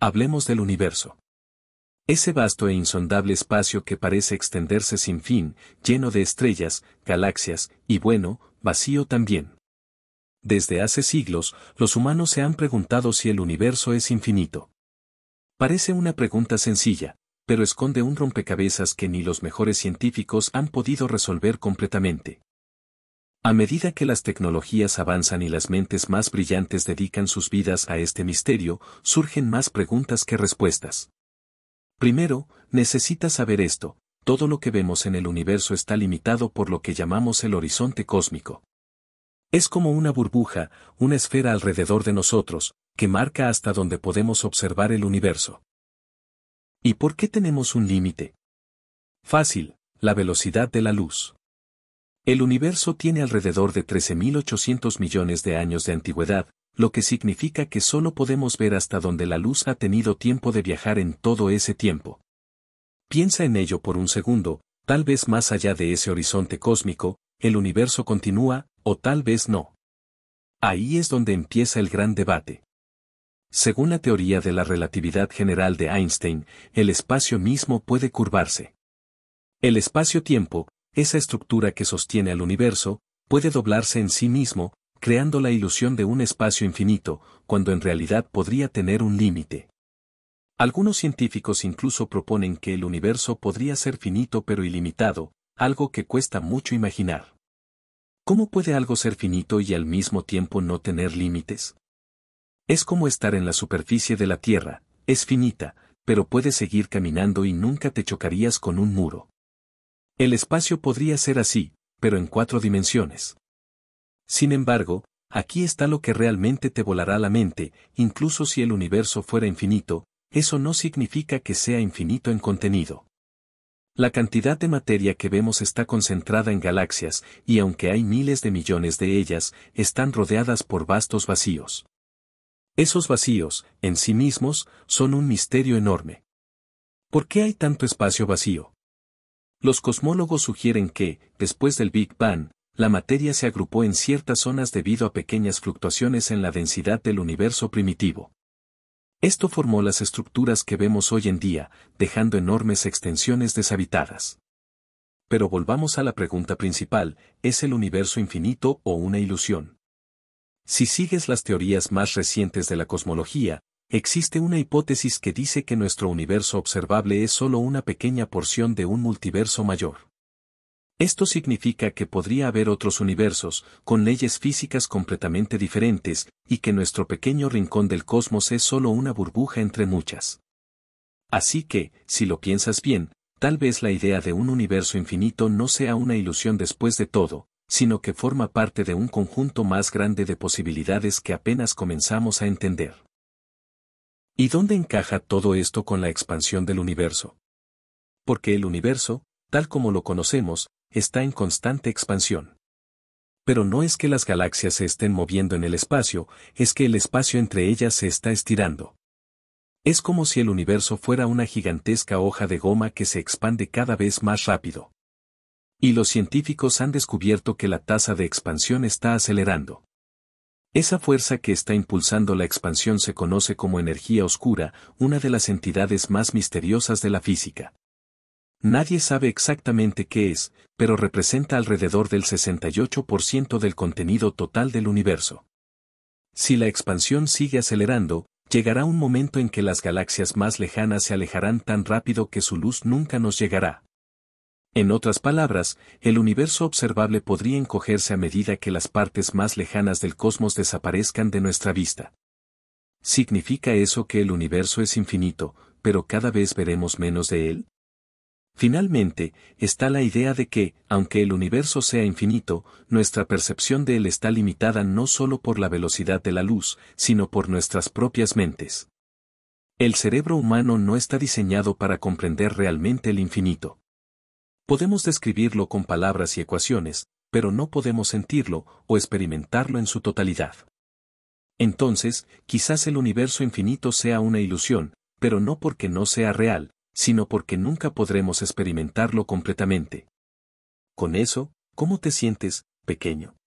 Hablemos del universo. Ese vasto e insondable espacio que parece extenderse sin fin, lleno de estrellas, galaxias, y bueno, vacío también. Desde hace siglos, los humanos se han preguntado si el universo es infinito. Parece una pregunta sencilla, pero esconde un rompecabezas que ni los mejores científicos han podido resolver completamente. A medida que las tecnologías avanzan y las mentes más brillantes dedican sus vidas a este misterio, surgen más preguntas que respuestas. Primero, necesitas saber esto, todo lo que vemos en el universo está limitado por lo que llamamos el horizonte cósmico. Es como una burbuja, una esfera alrededor de nosotros, que marca hasta donde podemos observar el universo. ¿Y por qué tenemos un límite? Fácil, la velocidad de la luz. El universo tiene alrededor de 13.800 millones de años de antigüedad, lo que significa que solo podemos ver hasta donde la luz ha tenido tiempo de viajar en todo ese tiempo. Piensa en ello por un segundo, tal vez más allá de ese horizonte cósmico, el universo continúa, o tal vez no. Ahí es donde empieza el gran debate. Según la teoría de la relatividad general de Einstein, el espacio mismo puede curvarse. El espacio-tiempo, esa estructura que sostiene al universo, puede doblarse en sí mismo, creando la ilusión de un espacio infinito, cuando en realidad podría tener un límite. Algunos científicos incluso proponen que el universo podría ser finito pero ilimitado, algo que cuesta mucho imaginar. ¿Cómo puede algo ser finito y al mismo tiempo no tener límites? Es como estar en la superficie de la Tierra, es finita, pero puedes seguir caminando y nunca te chocarías con un muro. El espacio podría ser así, pero en cuatro dimensiones. Sin embargo, aquí está lo que realmente te volará la mente, incluso si el universo fuera infinito, eso no significa que sea infinito en contenido. La cantidad de materia que vemos está concentrada en galaxias, y aunque hay miles de millones de ellas, están rodeadas por vastos vacíos. Esos vacíos, en sí mismos, son un misterio enorme. ¿Por qué hay tanto espacio vacío? Los cosmólogos sugieren que, después del Big Bang, la materia se agrupó en ciertas zonas debido a pequeñas fluctuaciones en la densidad del universo primitivo. Esto formó las estructuras que vemos hoy en día, dejando enormes extensiones deshabitadas. Pero volvamos a la pregunta principal, ¿es el universo infinito o una ilusión? Si sigues las teorías más recientes de la cosmología, Existe una hipótesis que dice que nuestro universo observable es solo una pequeña porción de un multiverso mayor. Esto significa que podría haber otros universos, con leyes físicas completamente diferentes, y que nuestro pequeño rincón del cosmos es solo una burbuja entre muchas. Así que, si lo piensas bien, tal vez la idea de un universo infinito no sea una ilusión después de todo, sino que forma parte de un conjunto más grande de posibilidades que apenas comenzamos a entender. ¿Y dónde encaja todo esto con la expansión del universo? Porque el universo, tal como lo conocemos, está en constante expansión. Pero no es que las galaxias se estén moviendo en el espacio, es que el espacio entre ellas se está estirando. Es como si el universo fuera una gigantesca hoja de goma que se expande cada vez más rápido. Y los científicos han descubierto que la tasa de expansión está acelerando. Esa fuerza que está impulsando la expansión se conoce como energía oscura, una de las entidades más misteriosas de la física. Nadie sabe exactamente qué es, pero representa alrededor del 68% del contenido total del universo. Si la expansión sigue acelerando, llegará un momento en que las galaxias más lejanas se alejarán tan rápido que su luz nunca nos llegará. En otras palabras, el universo observable podría encogerse a medida que las partes más lejanas del cosmos desaparezcan de nuestra vista. ¿Significa eso que el universo es infinito, pero cada vez veremos menos de él? Finalmente, está la idea de que, aunque el universo sea infinito, nuestra percepción de él está limitada no solo por la velocidad de la luz, sino por nuestras propias mentes. El cerebro humano no está diseñado para comprender realmente el infinito. Podemos describirlo con palabras y ecuaciones, pero no podemos sentirlo o experimentarlo en su totalidad. Entonces, quizás el universo infinito sea una ilusión, pero no porque no sea real, sino porque nunca podremos experimentarlo completamente. Con eso, ¿cómo te sientes, pequeño?